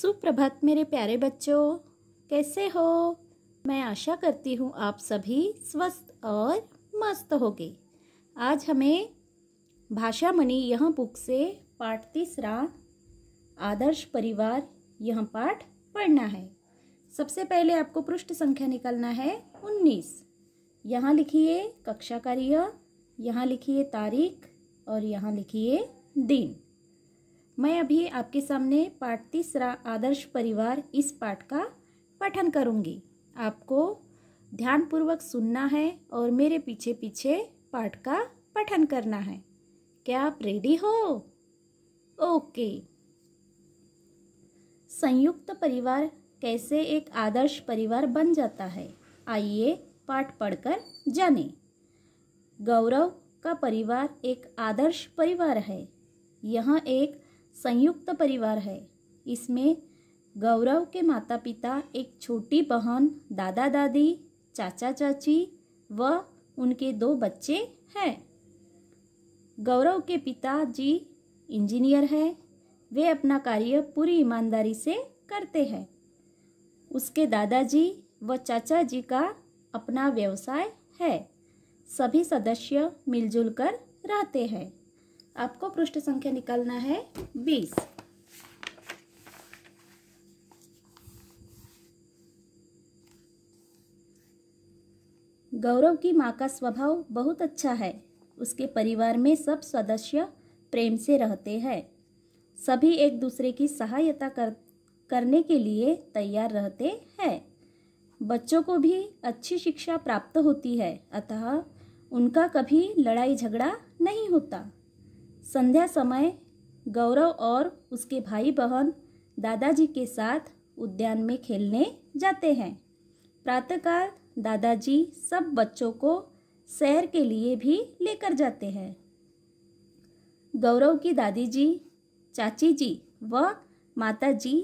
सुप्रभात मेरे प्यारे बच्चों कैसे हो मैं आशा करती हूँ आप सभी स्वस्थ और मस्त होगे आज हमें भाषा मणि यह बुक से पाठ तीसरा आदर्श परिवार यह पाठ पढ़ना है सबसे पहले आपको पृष्ठ संख्या निकलना है उन्नीस यहाँ लिखिए कक्षा कार्य यहाँ लिखिए तारीख और यहाँ लिखिए दिन मैं अभी आपके सामने पाठ तीसरा आदर्श परिवार इस पाठ का पठन करूंगी आपको ध्यानपूर्वक सुनना है और मेरे पीछे पीछे पाठ का पठन करना है क्या आप रेडी हो ओके संयुक्त परिवार कैसे एक आदर्श परिवार बन जाता है आइए पाठ पढ़कर जानें गौरव का परिवार एक आदर्श परिवार है यह एक संयुक्त परिवार है इसमें गौरव के माता पिता एक छोटी बहन दादा दादी चाचा चाची व उनके दो बच्चे हैं गौरव के पिता जी इंजीनियर हैं वे अपना कार्य पूरी ईमानदारी से करते हैं उसके दादाजी व चाचा जी का अपना व्यवसाय है सभी सदस्य मिलजुल कर रहते हैं आपको पृष्ठ संख्या निकालना है बीस गौरव की माँ का स्वभाव बहुत अच्छा है उसके परिवार में सब सदस्य प्रेम से रहते हैं सभी एक दूसरे की सहायता कर करने के लिए तैयार रहते हैं बच्चों को भी अच्छी शिक्षा प्राप्त होती है अतः उनका कभी लड़ाई झगड़ा नहीं होता संध्या समय गौरव और उसके भाई बहन दादाजी के साथ उद्यान में खेलने जाते हैं प्रातःकाल दादाजी सब बच्चों को सैर के लिए भी लेकर जाते हैं गौरव की दादी जी चाची जी व माता जी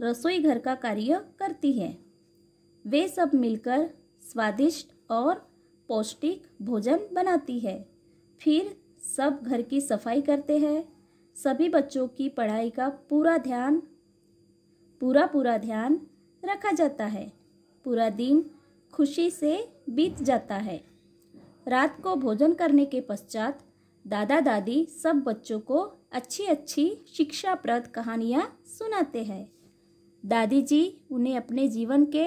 रसोई घर का कार्य करती है वे सब मिलकर स्वादिष्ट और पौष्टिक भोजन बनाती है फिर सब घर की सफाई करते हैं सभी बच्चों की पढ़ाई का पूरा ध्यान पूरा पूरा ध्यान रखा जाता है पूरा दिन खुशी से बीत जाता है रात को भोजन करने के पश्चात दादा दादी सब बच्चों को अच्छी अच्छी शिक्षाप्रद कहानियाँ सुनाते हैं दादी जी उन्हें अपने जीवन के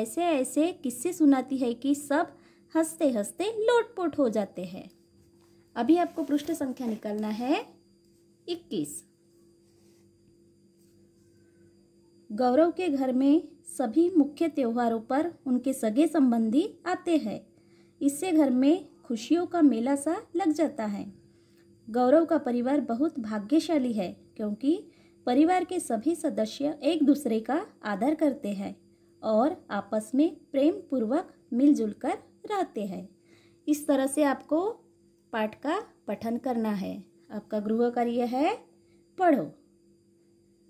ऐसे ऐसे किस्से सुनाती है कि सब हंसते हंसते लोटपोट हो जाते हैं अभी आपको पृष्ठ संख्या निकालना है इक्कीस गौरव के घर में सभी मुख्य त्योहारों पर उनके सगे संबंधी आते हैं इससे घर में खुशियों का मेला सा लग जाता है गौरव का परिवार बहुत भाग्यशाली है क्योंकि परिवार के सभी सदस्य एक दूसरे का आदर करते हैं और आपस में प्रेम पूर्वक मिलजुल कर रहते हैं इस तरह से आपको पाठ का पठन करना है आपका गृह कार्य है पढ़ो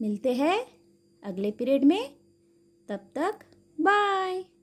मिलते हैं अगले पीरियड में तब तक बाय